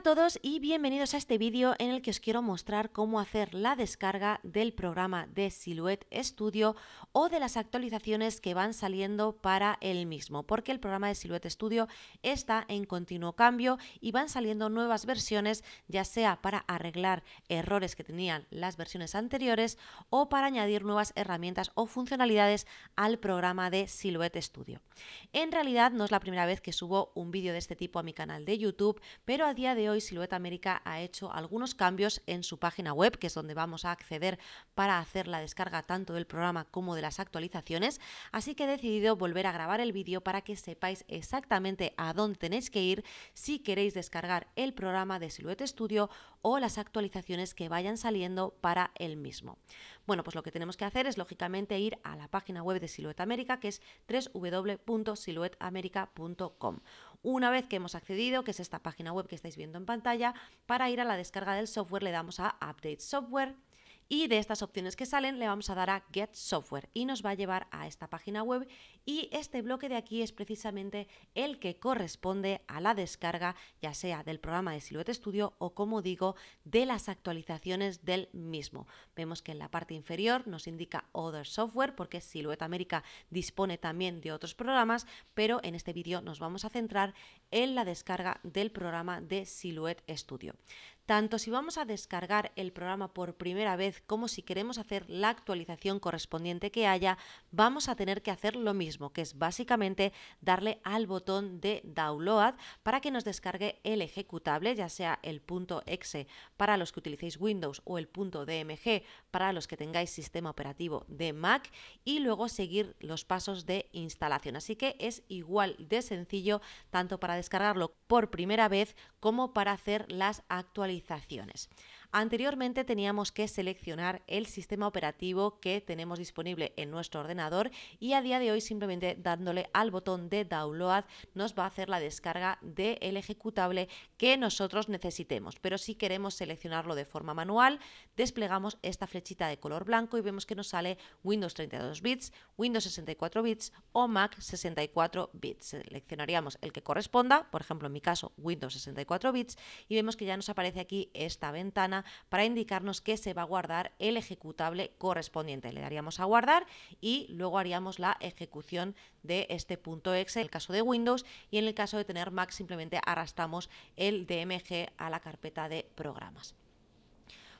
Hola a todos y bienvenidos a este vídeo en el que os quiero mostrar cómo hacer la descarga del programa de Silhouette Studio o de las actualizaciones que van saliendo para el mismo, porque el programa de Silhouette Studio está en continuo cambio y van saliendo nuevas versiones, ya sea para arreglar errores que tenían las versiones anteriores o para añadir nuevas herramientas o funcionalidades al programa de Silhouette Studio. En realidad no es la primera vez que subo un vídeo de este tipo a mi canal de YouTube, pero a día de hoy Silueta América ha hecho algunos cambios en su página web, que es donde vamos a acceder para hacer la descarga tanto del programa como de las actualizaciones, así que he decidido volver a grabar el vídeo para que sepáis exactamente a dónde tenéis que ir si queréis descargar el programa de Silueta Studio o las actualizaciones que vayan saliendo para el mismo. Bueno, pues lo que tenemos que hacer es lógicamente ir a la página web de Silueta América, que es www.siluetamerica.com. Una vez que hemos accedido, que es esta página web que estáis viendo en pantalla, para ir a la descarga del software le damos a Update Software y de estas opciones que salen le vamos a dar a Get Software y nos va a llevar a esta página web y este bloque de aquí es precisamente el que corresponde a la descarga ya sea del programa de Silhouette Studio o como digo de las actualizaciones del mismo. Vemos que en la parte inferior nos indica Other Software porque Silhouette América dispone también de otros programas pero en este vídeo nos vamos a centrar en la descarga del programa de Silhouette Studio tanto si vamos a descargar el programa por primera vez como si queremos hacer la actualización correspondiente que haya, vamos a tener que hacer lo mismo, que es básicamente darle al botón de download para que nos descargue el ejecutable, ya sea el .exe para los que utilicéis Windows o el .dmg para los que tengáis sistema operativo de Mac y luego seguir los pasos de instalación. Así que es igual de sencillo tanto para descargarlo por primera vez como para hacer las actualizaciones organizaciones Anteriormente teníamos que seleccionar el sistema operativo que tenemos disponible en nuestro ordenador y a día de hoy simplemente dándole al botón de download nos va a hacer la descarga del ejecutable que nosotros necesitemos. Pero si queremos seleccionarlo de forma manual, desplegamos esta flechita de color blanco y vemos que nos sale Windows 32 bits, Windows 64 bits o Mac 64 bits. Seleccionaríamos el que corresponda, por ejemplo en mi caso Windows 64 bits, y vemos que ya nos aparece aquí esta ventana para indicarnos que se va a guardar el ejecutable correspondiente. Le daríamos a guardar y luego haríamos la ejecución de este punto .exe en el caso de Windows y en el caso de tener Mac simplemente arrastramos el DMG a la carpeta de programas.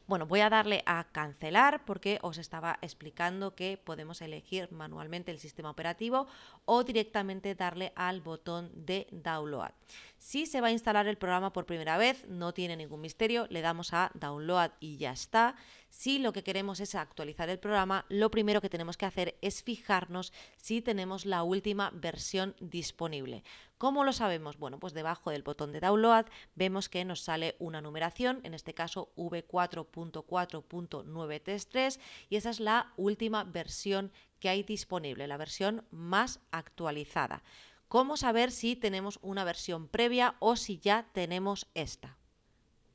Bueno, voy a darle a cancelar porque os estaba explicando que podemos elegir manualmente el sistema operativo o directamente darle al botón de download. Si se va a instalar el programa por primera vez, no tiene ningún misterio, le damos a download y ya está. Si lo que queremos es actualizar el programa, lo primero que tenemos que hacer es fijarnos si tenemos la última versión disponible. ¿Cómo lo sabemos? Bueno, pues debajo del botón de download vemos que nos sale una numeración, en este caso v 3 y esa es la última versión que hay disponible, la versión más actualizada. ¿Cómo saber si tenemos una versión previa o si ya tenemos esta?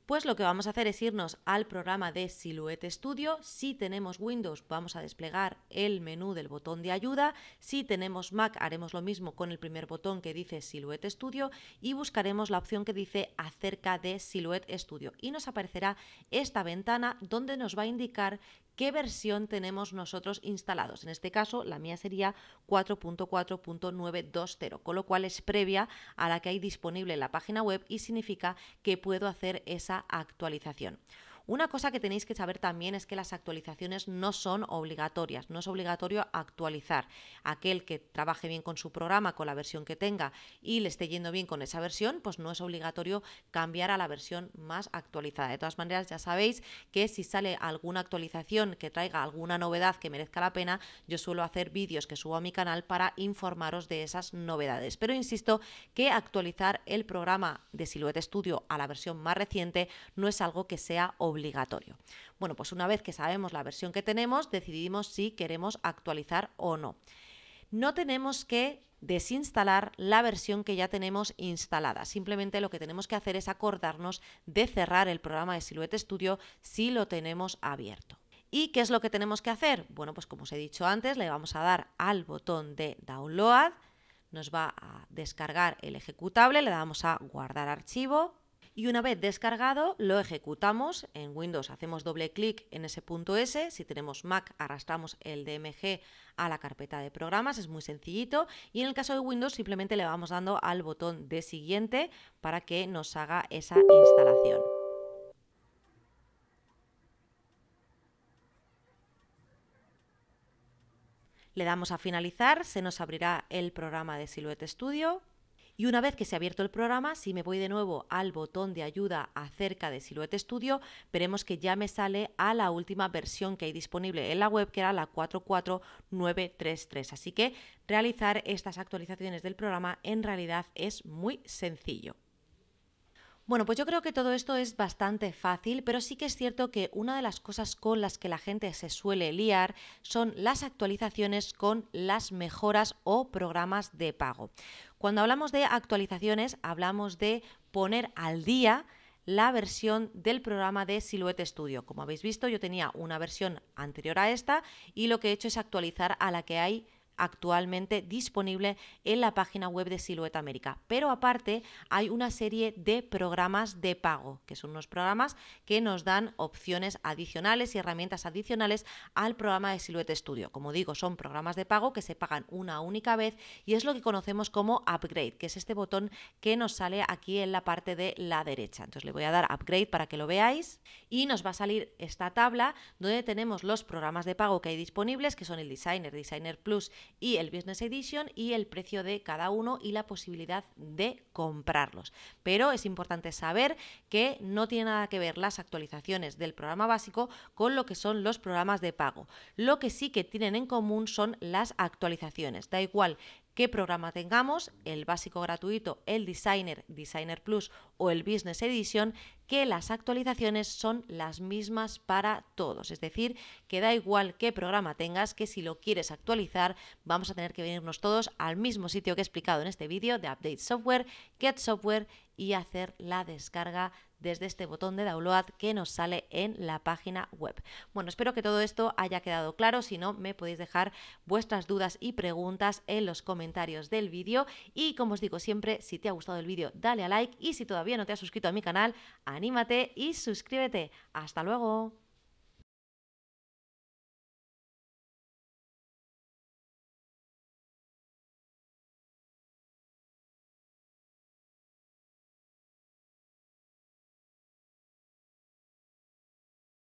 Pues lo que vamos a hacer es irnos al programa de Silhouette Studio. Si tenemos Windows vamos a desplegar el menú del botón de ayuda. Si tenemos Mac haremos lo mismo con el primer botón que dice Silhouette Studio y buscaremos la opción que dice acerca de Silhouette Studio. Y nos aparecerá esta ventana donde nos va a indicar qué versión tenemos nosotros instalados. En este caso, la mía sería 4.4.920, con lo cual es previa a la que hay disponible en la página web y significa que puedo hacer esa actualización. Una cosa que tenéis que saber también es que las actualizaciones no son obligatorias, no es obligatorio actualizar. Aquel que trabaje bien con su programa, con la versión que tenga y le esté yendo bien con esa versión, pues no es obligatorio cambiar a la versión más actualizada. De todas maneras, ya sabéis que si sale alguna actualización que traiga alguna novedad que merezca la pena, yo suelo hacer vídeos que subo a mi canal para informaros de esas novedades. Pero insisto que actualizar el programa de Silhouette Studio a la versión más reciente no es algo que sea obligatorio obligatorio. Bueno, pues una vez que sabemos la versión que tenemos, decidimos si queremos actualizar o no. No tenemos que desinstalar la versión que ya tenemos instalada. Simplemente lo que tenemos que hacer es acordarnos de cerrar el programa de Silhouette Studio si lo tenemos abierto. ¿Y qué es lo que tenemos que hacer? Bueno, pues como os he dicho antes, le vamos a dar al botón de Download, nos va a descargar el ejecutable, le damos a Guardar archivo, y una vez descargado lo ejecutamos. En Windows hacemos doble clic en ese punto S, si tenemos Mac arrastramos el DMG a la carpeta de programas, es muy sencillito y en el caso de Windows simplemente le vamos dando al botón de siguiente para que nos haga esa instalación. Le damos a finalizar, se nos abrirá el programa de Silhouette Studio y una vez que se ha abierto el programa, si me voy de nuevo al botón de ayuda acerca de Silhouette Studio, veremos que ya me sale a la última versión que hay disponible en la web, que era la 44933. Así que realizar estas actualizaciones del programa en realidad es muy sencillo. Bueno, pues yo creo que todo esto es bastante fácil, pero sí que es cierto que una de las cosas con las que la gente se suele liar son las actualizaciones con las mejoras o programas de pago. Cuando hablamos de actualizaciones, hablamos de poner al día la versión del programa de Silhouette Studio. Como habéis visto, yo tenía una versión anterior a esta y lo que he hecho es actualizar a la que hay actualmente disponible en la página web de Silhouette América. Pero aparte hay una serie de programas de pago, que son unos programas que nos dan opciones adicionales y herramientas adicionales al programa de Silhouette Studio. Como digo, son programas de pago que se pagan una única vez y es lo que conocemos como upgrade, que es este botón que nos sale aquí en la parte de la derecha. Entonces le voy a dar upgrade para que lo veáis y nos va a salir esta tabla donde tenemos los programas de pago que hay disponibles, que son el Designer, Designer Plus y el Business Edition y el precio de cada uno y la posibilidad de comprarlos. Pero es importante saber que no tiene nada que ver las actualizaciones del programa básico con lo que son los programas de pago. Lo que sí que tienen en común son las actualizaciones. Da igual qué programa tengamos, el básico gratuito, el designer, designer plus o el business edition, que las actualizaciones son las mismas para todos. Es decir, que da igual qué programa tengas, que si lo quieres actualizar, vamos a tener que venirnos todos al mismo sitio que he explicado en este vídeo de Update Software, Get Software y hacer la descarga desde este botón de download que nos sale en la página web. Bueno, espero que todo esto haya quedado claro, si no me podéis dejar vuestras dudas y preguntas en los comentarios del vídeo y como os digo siempre, si te ha gustado el vídeo dale a like y si todavía no te has suscrito a mi canal, anímate y suscríbete. ¡Hasta luego!